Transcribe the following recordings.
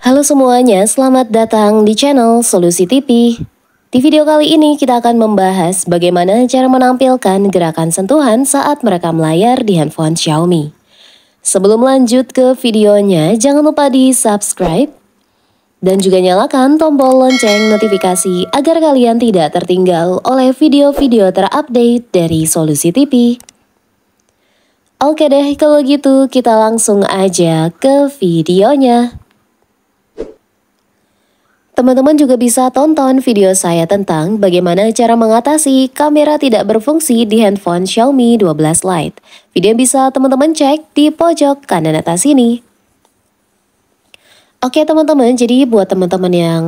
Halo semuanya, selamat datang di channel Solusi TV. Di video kali ini kita akan membahas bagaimana cara menampilkan gerakan sentuhan saat merekam layar di handphone Xiaomi. Sebelum lanjut ke videonya, jangan lupa di subscribe dan juga nyalakan tombol lonceng notifikasi agar kalian tidak tertinggal oleh video-video terupdate dari Solusi TV. Oke deh, kalau gitu kita langsung aja ke videonya. Teman-teman juga bisa tonton video saya tentang bagaimana cara mengatasi kamera tidak berfungsi di handphone Xiaomi 12 Lite. Video bisa teman-teman cek di pojok kanan atas sini. Oke teman-teman, jadi buat teman-teman yang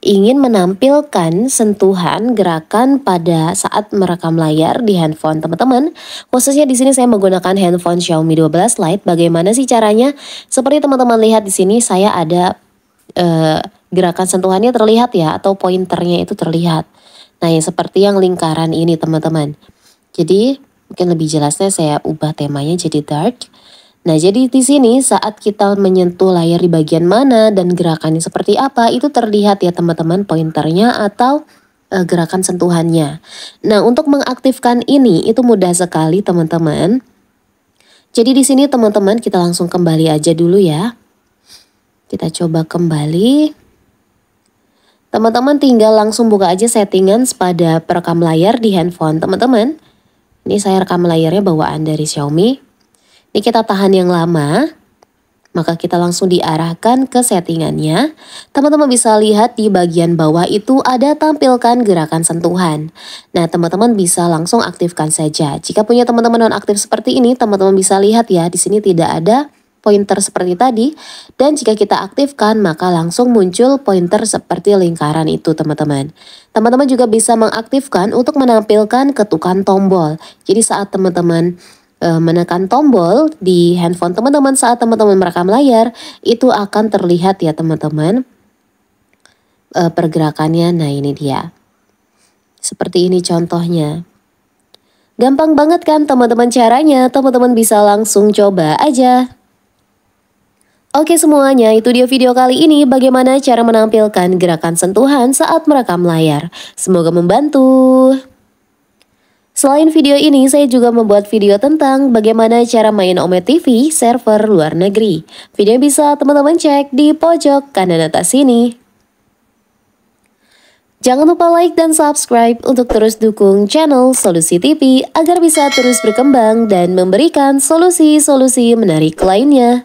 ingin menampilkan sentuhan gerakan pada saat merekam layar di handphone teman-teman, khususnya di sini saya menggunakan handphone Xiaomi 12 Lite. Bagaimana sih caranya? Seperti teman-teman lihat di sini saya ada uh, gerakan sentuhannya terlihat ya atau pointernya itu terlihat. Nah, yang seperti yang lingkaran ini teman-teman. Jadi, mungkin lebih jelasnya saya ubah temanya jadi dark. Nah, jadi di sini saat kita menyentuh layar di bagian mana dan gerakannya seperti apa, itu terlihat ya teman-teman pointernya atau uh, gerakan sentuhannya. Nah, untuk mengaktifkan ini itu mudah sekali teman-teman. Jadi di sini teman-teman kita langsung kembali aja dulu ya. Kita coba kembali. Teman-teman tinggal langsung buka aja settingan pada perekam layar di handphone teman-teman. Ini saya rekam layarnya bawaan dari Xiaomi. Ini kita tahan yang lama. Maka kita langsung diarahkan ke settingannya. Teman-teman bisa lihat di bagian bawah itu ada tampilkan gerakan sentuhan. Nah teman-teman bisa langsung aktifkan saja. Jika punya teman-teman non aktif seperti ini, teman-teman bisa lihat ya di sini tidak ada pointer seperti tadi dan jika kita aktifkan maka langsung muncul pointer seperti lingkaran itu teman-teman. Teman-teman juga bisa mengaktifkan untuk menampilkan ketukan tombol. Jadi saat teman-teman e, menekan tombol di handphone teman-teman saat teman-teman merekam layar itu akan terlihat ya teman-teman e, pergerakannya. Nah ini dia. Seperti ini contohnya. Gampang banget kan teman-teman caranya, teman-teman bisa langsung coba aja. Oke semuanya, itu dia video kali ini bagaimana cara menampilkan gerakan sentuhan saat merekam layar. Semoga membantu. Selain video ini, saya juga membuat video tentang bagaimana cara main Ome TV server luar negeri. Video bisa teman-teman cek di pojok kanan atas sini. Jangan lupa like dan subscribe untuk terus dukung channel Solusi TV agar bisa terus berkembang dan memberikan solusi-solusi menarik lainnya.